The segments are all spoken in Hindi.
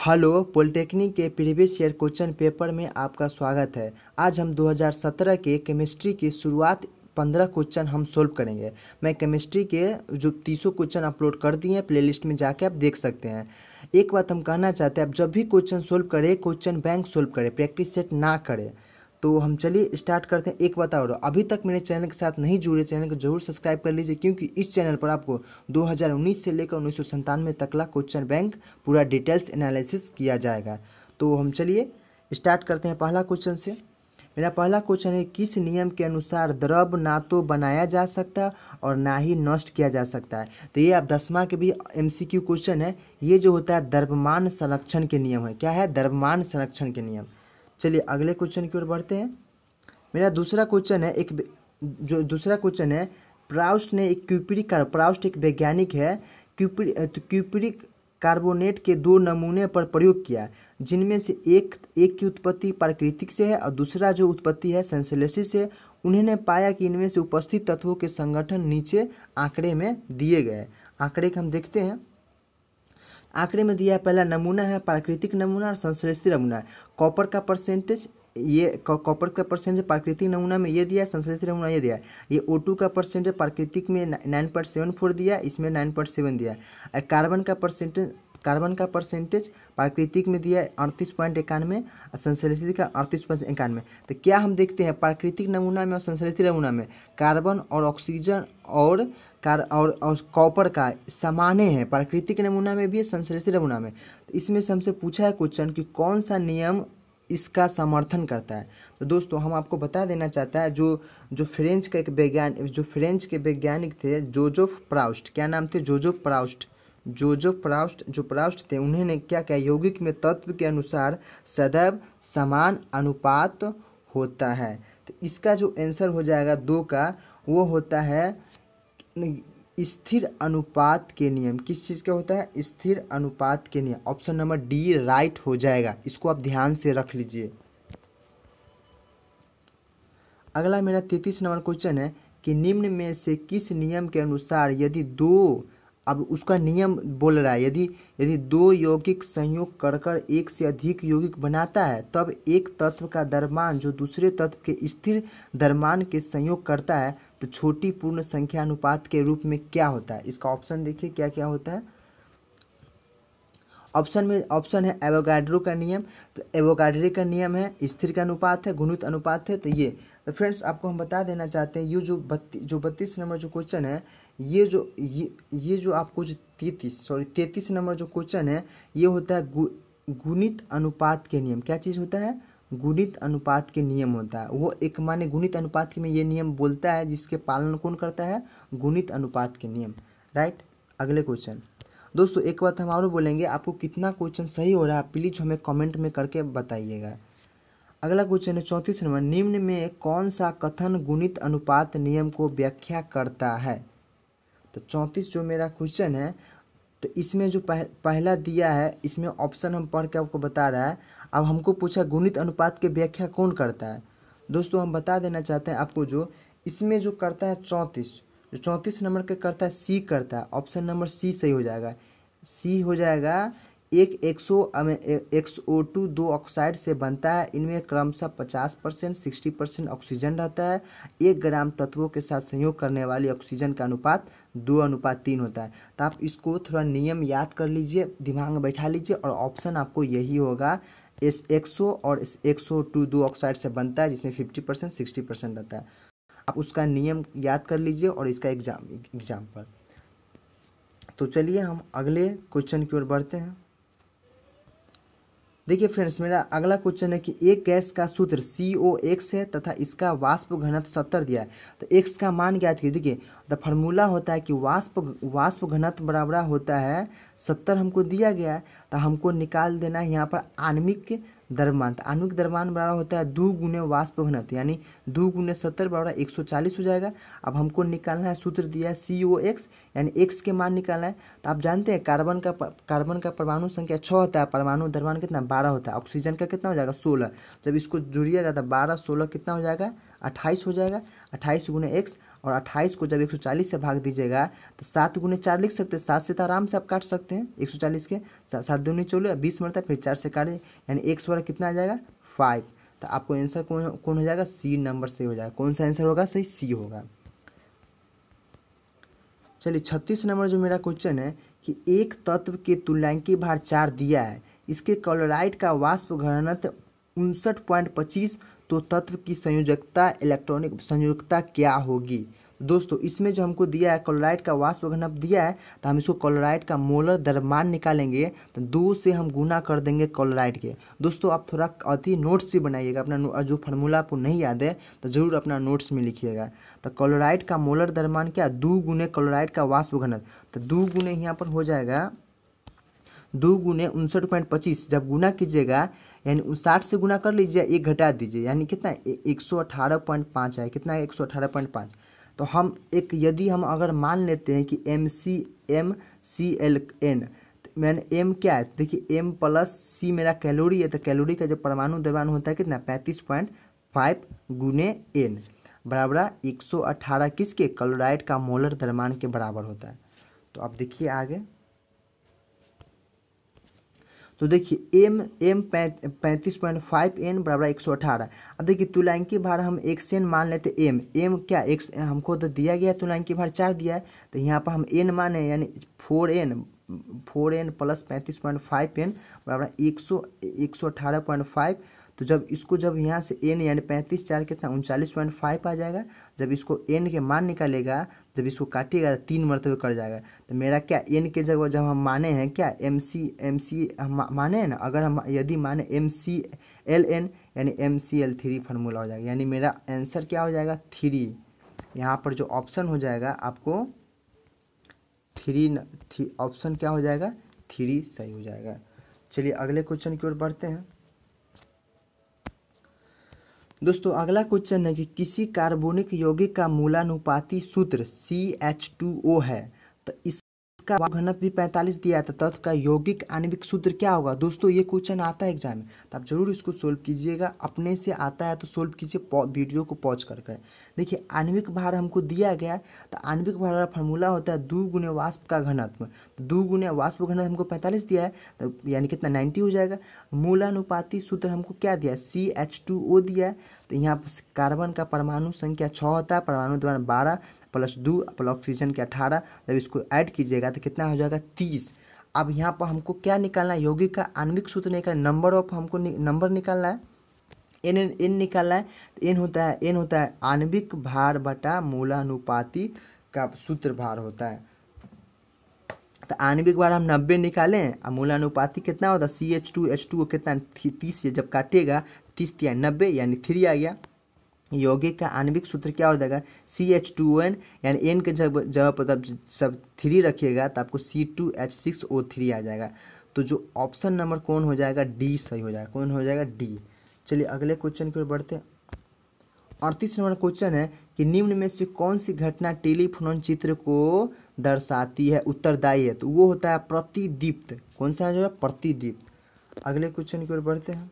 हेलो पॉलिटेक्निक के प्रीवियस ईयर क्वेश्चन पेपर में आपका स्वागत है आज हम 2017 के केमिस्ट्री की शुरुआत पंद्रह क्वेश्चन हम सोल्व करेंगे मैं केमिस्ट्री के जो तीसों क्वेश्चन अपलोड कर दिए हैं प्लेलिस्ट में जाके आप देख सकते हैं एक बात हम कहना चाहते हैं आप जब भी क्वेश्चन सोल्व करें क्वेश्चन बैंक सोल्व करें प्रैक्टिस सेट ना करें तो हम चलिए स्टार्ट करते हैं एक बात और अभी तक मेरे चैनल के साथ नहीं जुड़े चैनल को जरूर सब्सक्राइब कर लीजिए क्योंकि इस चैनल पर आपको 2019 से लेकर उन्नीस तक का क्वेश्चन बैंक पूरा डिटेल्स एनालिसिस किया जाएगा तो हम चलिए स्टार्ट करते हैं पहला क्वेश्चन से मेरा पहला क्वेश्चन है किस नियम के अनुसार द्रव ना तो बनाया जा सकता और ना ही नष्ट किया जा सकता है तो ये आप दसवा के भी एमसीक्यू क्वेश्चन है ये जो होता है द्रव्यमान संरक्षण के नियम है क्या है द्रव्यमान संरक्षण के नियम चलिए अगले क्वेश्चन की ओर बढ़ते हैं मेरा दूसरा क्वेश्चन है एक जो दूसरा क्वेश्चन है प्राउस्ट ने एक क्यूपरी प्राउस्ट एक वैज्ञानिक है क्यूपरी तो कार्बोनेट के दो नमूने पर प्रयोग किया जिनमें से एक एक की उत्पत्ति प्राकृतिक से है और दूसरा जो उत्पत्ति है सेंसलेसिस से उन्होंने पाया कि इनमें से उपस्थित तत्वों के संगठन नीचे आंकड़े में दिए गए आंकड़े के हम देखते हैं आंकड़े में दिया है पहला नमूना है प्राकृतिक नमूना और संश्लेषित नमूना कॉपर का परसेंटेज ये कॉपर का परसेंटेज प्राकृतिक नमूना में ये दिया है संश्लेषित नमूना ये दिया है ये ओ टू का परसेंटेज प्राकृतिक में नाइन पॉइंट सेवन फोर दिया इसमें नाइन पॉइंट सेवन दिया है और कार्बन का परसेंटेज कार्बन का परसेंटेज प्राकृतिक में दिया है अड़तीस पॉइंट इक्यानवे और संश्लेषित का अड़तीस पॉइंट इक्यानवे तो क्या हम देखते हैं प्राकृतिक नमूना में और संश्लेषित नमूना में कार्बन और ऑक्सीजन और कार और, कॉपर का समान है प्राकृतिक नमूना में भी है संश्लेषित नमूना में तो इसमें से हमसे पूछा है क्वेश्चन कि कौन सा नियम इसका समर्थन करता है तो दोस्तों हम आपको बता देना चाहता है जो जो फ्रेंच का एक वैज्ञानिक जो फ्रेंच के वैज्ञानिक थे जोजोफ प्राउस्ट क्या नाम थे जोजोफ प्राउस्ट जोजोफ प्राउस्ट जो प्राउस्ट थे उन्होंने क्या क्या यौगिक में तत्व के अनुसार सदैव समान अनुपात होता है तो इसका जो आंसर हो जाएगा दो का वो होता है स्थिर अनुपात के नियम किस चीज़ का होता है स्थिर अनुपात के नियम ऑप्शन नंबर डी राइट हो जाएगा इसको आप ध्यान से रख लीजिए अगला मेरा तैतीस नंबर क्वेश्चन है कि निम्न में से किस नियम के अनुसार यदि दो अब उसका नियम बोल रहा है यदि यदि दो यौगिक संयोग कर कर एक से अधिक यौगिक बनाता है तब एक तत्व का दरमान जो दूसरे तत्व के स्थिर दरमान के संयोग करता है तो छोटी पूर्ण संख्या अनुपात के रूप में क्या होता है इसका ऑप्शन देखिए क्या क्या होता है ऑप्शन में ऑप्शन है एवोगाड्रो का नियम तो एवोगाड्रे का नियम है स्थिर का अनुपात है गुणित अनुपात है तो ये तो फ्रेंड्स आपको हम बता देना चाहते हैं ये जो बत्ती जो बत्तीस नंबर जो क्वेश्चन है ये जो ये ये जो आपको जो तैतीस सॉरी तैतीस नंबर जो क्वेश्चन है ये होता है गु, गुणित अनुपात के नियम क्या चीज़ होता है गुणित अनुपात के नियम होता है वो एक माने गुणित अनुपात के में ये नियम बोलता है जिसके पालन कौन करता है गुणित अनुपात के नियम राइट अगले क्वेश्चन दोस्तों एक बात हम और बोलेंगे आपको कितना क्वेश्चन सही हो रहा है प्लीज हमें कमेंट में करके बताइएगा अगला क्वेश्चन है चौंतीस नंबर निम्न में कौन सा कथन गुणित अनुपात नियम को व्याख्या करता है तो चौंतीस जो मेरा क्वेश्चन है तो इसमें जो पह, पहला दिया है इसमें ऑप्शन हम पढ़ के आपको बता रहा है अब हमको पूछा गुणित अनुपात की व्याख्या कौन करता है दोस्तों हम बता देना चाहते हैं आपको जो इसमें जो करता है चौंतीस जो चौंतीस नंबर का करता है सी करता है ऑप्शन नंबर सी सही हो जाएगा सी हो जाएगा एक एक्सो एक्सओ टू दो ऑक्साइड से बनता है इनमें क्रमशः पचास परसेंट सिक्सटी परसेंट ऑक्सीजन रहता है एक ग्राम तत्वों के साथ संयोग करने वाली ऑक्सीजन का अनुपात दो अनुपात तीन होता है तो आप इसको थोड़ा नियम याद कर लीजिए दिमाग में बैठा लीजिए और ऑप्शन आपको यही होगा एस एक्सो और इस एक्सो टू दो ऑक्साइड से बनता है जिसमें फिफ्टी परसेंट सिक्सटी परसेंट रहता है आप उसका नियम याद कर लीजिए और इसका एग्जाम एग्जाम्पल तो चलिए हम अगले क्वेश्चन की ओर बढ़ते हैं देखिए फ्रेंड्स मेरा अगला क्वेश्चन है कि एक गैस का सूत्र सी ओ एक्स है तथा इसका वाष्प घनत्व सत्तर दिया है तो एक्स का मान क्या थी देखिए द फार्मूला होता है कि वाष्प वाष्प घनत्व बराबर होता है सत्तर हमको दिया गया है तो हमको निकाल देना है यहाँ पर आणविक द्रव्यमान तो आणविक द्रव्यमान बराबर होता है दो गुने वाष्प घनत्व यानी दो गुने सत्तर बराबर एक सौ चालीस हो जाएगा अब हमको निकालना है सूत्र दिया है सी ओ एक्स यानी एक्स के मान निकालना है तो आप जानते हैं कार्बन का कार्बन का परमाणु संख्या छः होता है परमाणु द्रव्यमान कितना बारह होता है ऑक्सीजन का कितना हो जाएगा सोलह जब इसको जुड़िएगा तो बारह सोलह कितना हो जाएगा अट्ठाईस हो जाएगा अट्ठाईस गुने एक्स और अट्ठाईस को जब एक सौ चालीस से भाग दीजिएगा तो सात गुने चार लिख सकते हैं सात से तो आराम से आप काट सकते हैं एक सौ चालीस के सात दूनी चलो बीस मरता है फिर चार से काटे यानी एक्स वाला कितना आ जाएगा फाइव तो आपको आंसर कौन कौन हो जाएगा सी नंबर सही हो जाएगा कौन सा आंसर होगा सही सी होगा चलिए छत्तीस नंबर जो मेरा क्वेश्चन है कि एक तत्व के तुल्यांकी भार चार दिया है इसके क्लोराइड का वाष्प घनत्व उनसठ पॉइंट पच्चीस तो तत्व की संयोजकता इलेक्ट्रॉनिक संयोजकता क्या होगी दोस्तों इसमें जो हमको दिया है क्लोराइड का वाष्प घनत्व दिया है तो हम इसको क्लोराइड का मोलर दरमान निकालेंगे तो दो से हम गुना कर देंगे क्लोराइड के दोस्तों आप थोड़ा अति नोट्स भी बनाइएगा अपना जो फार्मूला आपको नहीं याद है तो ज़रूर अपना नोट्स में लिखिएगा तो क्लोराइड का मोलर दरमान क्या दो गुने क्लोराइड का वाष्प घनत तो दो गुने यहाँ पर हो जाएगा दो गुने उनसठ पॉइंट पच्चीस जब गुना कीजिएगा यानी उन साठ से गुना कर लीजिए एक घटा दीजिए यानी कितना एक सौ अठारह पॉइंट पाँच है कितना है एक सौ अठारह पॉइंट पाँच तो हम एक यदि हम अगर मान लेते हैं कि M C M C L N तो मैंने एम क्या है देखिए एम प्लस सी मेरा कैलोरी है तो कैलोरी का जो परमाणु द्रव्याणु होता है कितना पैंतीस पॉइंट फाइव गुने एन बराबर एक सौ अठारह किसके क्लोराइड का मोलर द्रव्यमान के बराबर होता है तो अब देखिए आगे तो देखिए एम एम पैंतीस पॉइंट फाइव एन बराबर एक सौ अठारह अब देखिए तुलांकी भार हम एक्स एन मान लेते एम एम क्या एक्स हमको तो दिया गया तुलांकी भार चार दिया है तो यहाँ पर हम एन माने यानी four N four N plus पैंतीस पॉइंट फाइव एन बराबर एक सौ एक सौ अठारह पॉइंट फाइव तो जब इसको जब यहाँ से एन यानी पैंतीस चार कितना उनचालीस पॉइंट फाइव आ जाएगा जब इसको एन के मान निकालेगा जब इसको काटिएगा तो तीन मरतबे कट जाएगा तो मेरा क्या एन के जगह जब हम माने हैं क्या एम सी एम सी माने हैं ना अगर हम यदि माने एम सी एल एन यानी M C L three formula हो जाएगा यानी मेरा आंसर क्या हो जाएगा थ्री यहाँ पर जो ऑप्शन हो जाएगा आपको थ्री ऑप्शन क्या हो जाएगा थ्री सही हो जाएगा चलिए अगले क्वेश्चन की ओर बढ़ते हैं दोस्तों अगला क्वेश्चन है कि किसी कार्बोनिक यौगिक का मूलानुपाती सूत्र सी एच टू ओ है तो इस इसका घनत्व भी 45 दिया था तत्व का यौगिक आणविक सूत्र क्या होगा दोस्तों ये क्वेश्चन आता है एग्जाम में तो आप जरूर इसको सोल्व कीजिएगा अपने से आता है तो सोल्व कीजिए वीडियो को पॉज कर कर देखिए आणविक भार हमको दिया गया तो आणविक भार का फॉर्मूला होता है दो गुने वाष्प का घनत्व तो दो गुने वाष्प घनत्व हमको पैंतालीस दिया है तो यानी कितना नाइन्टी हो जाएगा मूलानुपाती सूत्र हमको क्या दिया सी एच टू ओ दिया है तो यहाँ पर कार्बन का परमाणु संख्या छः होता है परमाणु द्वारा बारह प्लस दो प्लस ऑक्सीजन के अठारह जब इसको ऐड कीजिएगा तो कितना हो जाएगा तीस अब यहाँ पर हमको क्या निकालना है यौगिक का आणविक सूत्र निकालना नंबर ऑफ हमको नंबर निकालना है एन एन एन निकालना है तो एन होता है एन होता है आणविक भार बटा मूलानुपाति का सूत्र भार होता है तो आणविक भार हम नब्बे निकालें और मूलानुपाति कितना होता है C H two H two कितना तीस जब काटेगा तीस या नब्बे यानी थ्री आ गया यौगिक का आणविक सूत्र क्या हो जाएगा सी एच टू एन यानी एन के जब जगह पर जब सब थ्री रखिएगा तो आपको C two H six O three आ जाएगा तो जो ऑप्शन नंबर कौन हो जाएगा डी सही हो जाएगा कौन हो जाएगा डी चलिए अगले क्वेश्चन की ओर बढ़ते हैं अड़तीस नंबर क्वेश्चन है कि निम्न में से कौन सी घटना टेलीफोन चित्र को दर्शाती है उत्तरदायी है तो वो होता है प्रतिदीप्त कौन सा है जो है प्रतिदीप्त अगले क्वेश्चन की ओर बढ़ते हैं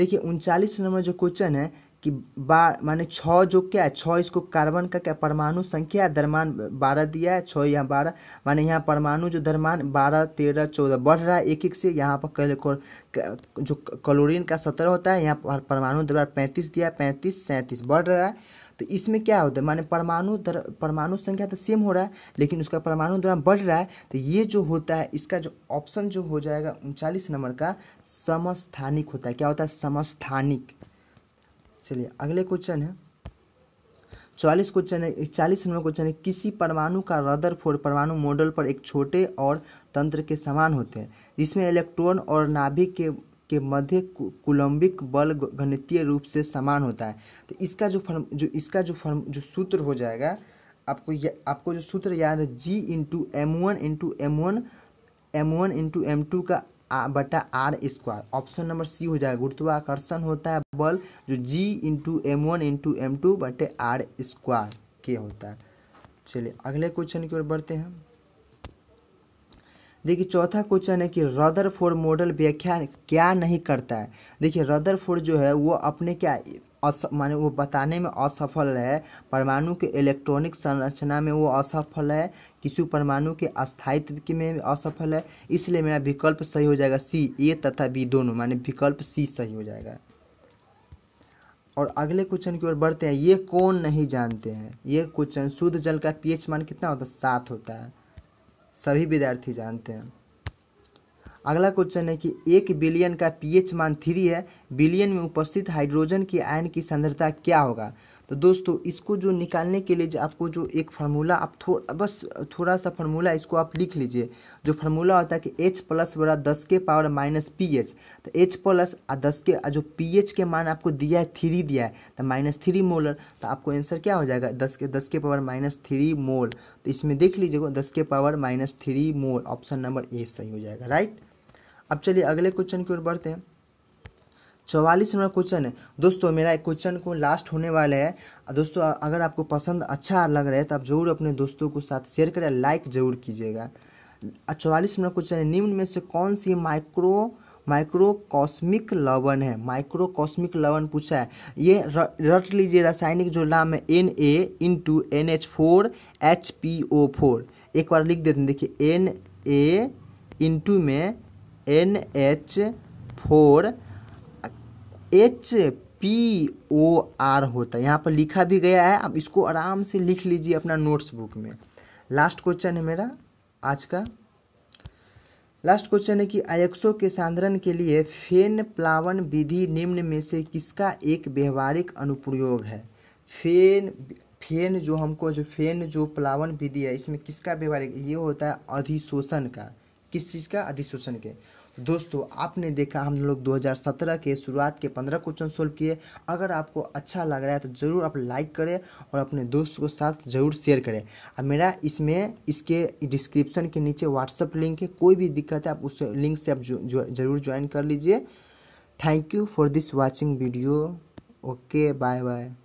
देखिए उनचालीस नंबर जो क्वेश्चन है कि बार माने छ जो क्या है छ इसको कार्बन का क्या परमाणु संख्या दरमान बारह दिया है छः यहाँ बारह माने यहाँ परमाणु जो दरमान बारह तेरह चौदह बढ़ रहा है एक एक से यहाँ पर जो क्लोरीन का सत्रह होता है यहाँ पर परमाणु दरबार पैंतीस दिया है पैंतीस सैंतीस बढ़ रहा है तो इसमें क्या होता है माने परमाणु दर परमाणु संख्या तो सेम हो रहा है लेकिन उसका परमाणु द्वारा बढ़ रहा है तो ये जो होता है इसका जो ऑप्शन जो हो जाएगा उनचालीस नंबर का समस्थानिक होता है क्या होता है समस्थानिक चलिए अगले क्वेश्चन है चालीस क्वेश्चन है चालीस नंबर क्वेश्चन है किसी परमाणु का रदर फोर परमाणु मॉडल पर एक छोटे और तंत्र के समान होते हैं जिसमें इलेक्ट्रॉन और नाभिक के के मध्य कुलंबिक बल गणितीय रूप से समान होता है तो इसका जो फर्म जो इसका जो फर्म जो सूत्र हो जाएगा आपको या, आपको जो सूत्र याद है G into M one into M one M one into M two का आ, बटा R square option number C हो जाएगा गुरुत्वाकर्षण होता है बल जो G into M one into M two बटे आर स्क्वायर के होता है चलिए अगले क्वेश्चन की ओर बढ़ते हैं देखिए चौथा क्वेश्चन है कि रदर फोर्ड मॉडल व्याख्या क्या नहीं करता है देखिए रदर फोर्ड जो है वो अपने क्या अस माने वो बताने में असफल है परमाणु के इलेक्ट्रॉनिक संरचना में वो असफल है किसी परमाणु के अस्थायित्व में असफल है इसलिए मेरा विकल्प सही हो जाएगा सी ए तथा बी दोनों माने विकल्प सी सही हो जाएगा और अगले क्वेश्चन की ओर बढ़ते हैं ये कौन नहीं जानते हैं ये क्वेश्चन शुद्ध जल का पीएच मान कितना होता है सात होता है सभी विद्यार्थी जानते हैं अगला क्वेश्चन है कि एक बिलियन का पीएच मान थ्री है बिलियन में उपस्थित हाइड्रोजन की आयन की सांद्रता क्या होगा तो दोस्तों इसको जो निकालने के लिए जो आपको जो एक फार्मूला आप थोड़ा बस थोड़ा सा फार्मूला इसको आप लिख लीजिए जो फार्मूला होता है कि एच प्लस बड़ा दस के पावर माइनस पी एच तो एच प्लस आ दस के जो पी एच के मान आपको दिया है थ्री दिया है तो माइनस थ्री मोलर तो आपको आंसर क्या हो जाएगा दस के दस के पावर माइनस थ्री मोल तो इसमें देख लीजिएगा दस के power minus three mole option number A सही हो जाएगा राइट अब चलिए अगले क्वेश्चन की ओर बढ़ते हैं चौवालीस नंबर क्वेश्चन है दोस्तों मेरा एक क्वेश्चन को लास्ट होने वाला है दोस्तों अगर आपको पसंद अच्छा लग रहा है तो आप ज़रूर अपने दोस्तों को साथ शेयर करें लाइक ज़रूर कीजिएगा चौवालीस नंबर क्वेश्चन है निम्न में से कौन सी माइक्रो माइक्रोकॉस्मिक लवण है माइक्रोकॉस्मिक लवण पूछा है ये रट लीजिए रासायनिक जो नाम है N A into N H four H P O four एक बार लिख देते हैं देखिए एन ए इंटू में N H four H P O R होता है यहाँ पर लिखा भी गया है आप इसको आराम से लिख लीजिए अपना नोट्स बुक में लास्ट क्वेश्चन है मेरा आज का लास्ट क्वेश्चन है कि आयक्सों के सांद्रण के लिए फेन प्लावन विधि निम्न में से किसका एक व्यवहारिक अनुप्रयोग है फेन फेन जो हमको जो फेन जो प्लावन विधि है इसमें किसका व्यवहारिक ये होता है अधिशोषण का किस चीज़ का अधिशोषण के दोस्तों आपने देखा हम लोग 2017 के शुरुआत के 15 क्वेश्चन सोल्व किए अगर आपको अच्छा लग रहा है तो ज़रूर आप लाइक करें और अपने दोस्त को साथ ज़रूर शेयर करें और मेरा इसमें इसके डिस्क्रिप्शन के नीचे व्हाट्सअप लिंक है कोई भी दिक्कत है आप उस लिंक से आप ज़रूर ज्वाइन कर लीजिए thank you for this watching video okay bye bye